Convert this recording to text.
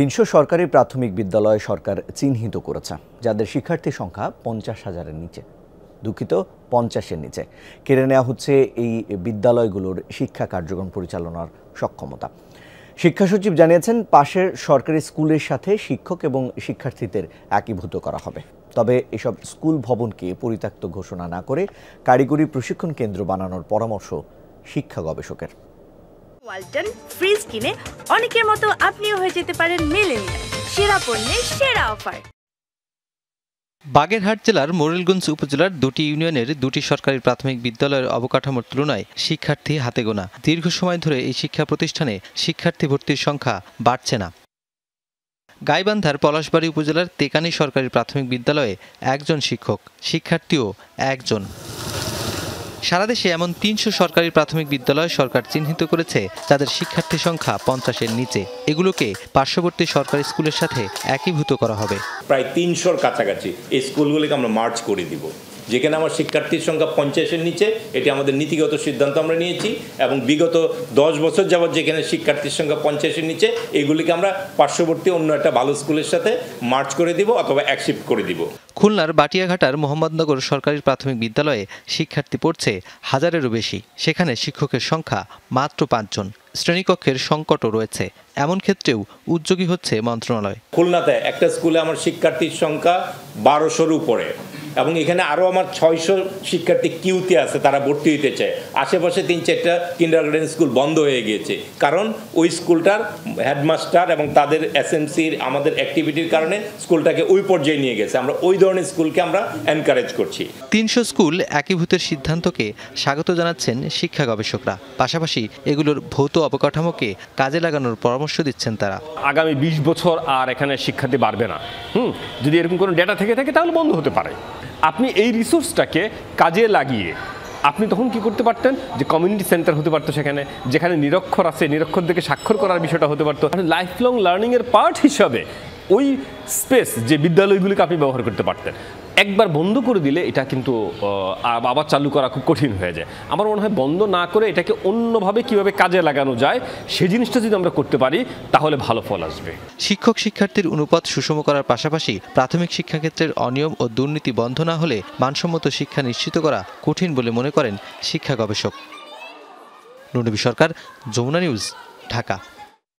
তিনশো সরকারি প্রাথমিক বিদ্যালয় সরকার চিহ্নিত করেছে যাদের শিক্ষার্থী সংখ্যা পঞ্চাশ হাজারের নিচে দুঃখিত পঞ্চাশের নিচে কেড়ে নেওয়া হচ্ছে এই বিদ্যালয়গুলোর শিক্ষা কার্যক্রম পরিচালনার সক্ষমতা শিক্ষা সচিব জানিয়েছেন পাশের সরকারি স্কুলের সাথে শিক্ষক এবং শিক্ষার্থীদের একীভূত করা হবে তবে এসব স্কুল ভবনকে পরিত্যক্ত ঘোষণা না করে কারিগরি প্রশিক্ষণ কেন্দ্র বানানোর পরামর্শ শিক্ষা গবেষকের ওয়ালটন ফ্রিজ কিনে অনেকের মতো আপনিও হয়ে যেতে পারেন মিলেনিয়াল সেরা পণ্যের সেরা অফার বাগেরহাট জেলার মোরেলগঞ্জ উপজেলার দুটি ইউনিয়নের দুটি সরকারি প্রাথমিক বিদ্যালয়ের অবকাঠামোর তুলনায় শিক্ষার্থী হাতে গোনা দীর্ঘ সময় ধরে এই শিক্ষা প্রতিষ্ঠানে শিক্ষার্থী ভর্তির সংখ্যা বাড়ছে না গাইবান্ধার পলাশবাড়ি উপজেলার তেকানি সরকারি প্রাথমিক বিদ্যালয়ে একজন শিক্ষক শিক্ষার্থীও একজন সারা দেশে এমন তিনশো সরকারি প্রাথমিক বিদ্যালয় সরকার চিহ্নিত করেছে যাদের শিক্ষার্থী সংখ্যা পঞ্চাশের নিচে এগুলোকে পার্শ্ববর্তী সরকারি স্কুলের সাথে একীভূত করা হবে প্রায় তিনশোর কাছাকাছি এই স্কুলগুলিকে আমরা মার্চ করে দিব যেখানে আমার শিক্ষার্থীর সংখ্যা পঞ্চাশের নিচে এটি আমাদের নীতিগত সিদ্ধান্ত আমরা নিয়েছি এবং বিগত দশ বছর যাবৎ যেখানে শিক্ষার্থীর সংখ্যা পঞ্চাশের নিচে এগুলিকে আমরা পার্শ্ববর্তী অন্য একটা ভালো স্কুলের সাথে মার্চ করে দিব অথবা অ্যাকসেপ্ট করে দিব খুলনার বাটিয়াঘাটার মোহাম্মদনগর সরকারি প্রাথমিক বিদ্যালয়ে শিক্ষার্থী পড়ছে হাজারেরও বেশি সেখানে শিক্ষকের সংখ্যা মাত্র পাঁচজন শ্রেণীকক্ষের সংকটও রয়েছে এমন ক্ষেত্রেও উদ্যোগী হচ্ছে মন্ত্রণালয় খুলনাতে একটা স্কুলে আমার শিক্ষার্থীর সংখ্যা বারোশোর উপরে এবং এখানে আরও আমার ছয়শো শিক্ষার্থী কিউতে আছে তারা ভর্তি হইতে চায় আশেপাশে তিন চারটা কিন্ডার গার্ডেন স্কুল বন্ধ হয়ে গিয়েছে কারণ ওই স্কুলটার হেডমাস্টার এবং তাদের এসএমসির আমাদের অ্যাক্টিভিটির কারণে স্কুলটাকে ওই পর্যায়ে নিয়ে গেছে আমরা ওই ধরনের স্কুলকে আমরা এনকারেজ করছি তিনশো স্কুল একীভূতের সিদ্ধান্তকে স্বাগত জানাচ্ছেন শিক্ষা গবেষকরা পাশাপাশি এগুলোর ভৌত অবকাঠামোকে কাজে লাগানোর পরামর্শ দিচ্ছেন তারা আগামী বিশ বছর আর এখানে শিক্ষার্থী বাড়বে না হুম যদি এরকম কোনো ডেটা থেকে থাকে তাহলে বন্ধ হতে পারে আপনি এই রিসোর্সটাকে কাজে লাগিয়ে আপনি তখন কি করতে পারতেন যে কমিউনিটি সেন্টার হতে পারতো সেখানে যেখানে নিরক্ষর আছে নিরক্ষরদেরকে স্বাক্ষর করার বিষয়টা হতে পারতো লাইফ লং লার্নিংয়ের পার্ট হিসাবে ওই স্পেস যে বিদ্যালয়গুলিকে আপনি ব্যবহার করতে পারতেন একবার বন্ধ করে দিলে এটা কিন্তু আবার চালু করা খুব কঠিন হয়ে যায় আমার মনে হয় বন্ধ না করে এটাকে অন্যভাবে কিভাবে কাজে লাগানো যায় সেই জিনিসটা যদি আমরা করতে পারি তাহলে ভালো ফল আসবে শিক্ষক শিক্ষার্থীর অনুপাত সুষম করার পাশাপাশি প্রাথমিক শিক্ষাক্ষেত্রের অনিয়ম ও দুর্নীতি বন্ধ না হলে মানসম্মত শিক্ষা নিশ্চিত করা কঠিন বলে মনে করেন শিক্ষা গবেষক নুনবী সরকার যমুনা নিউজ ঢাকা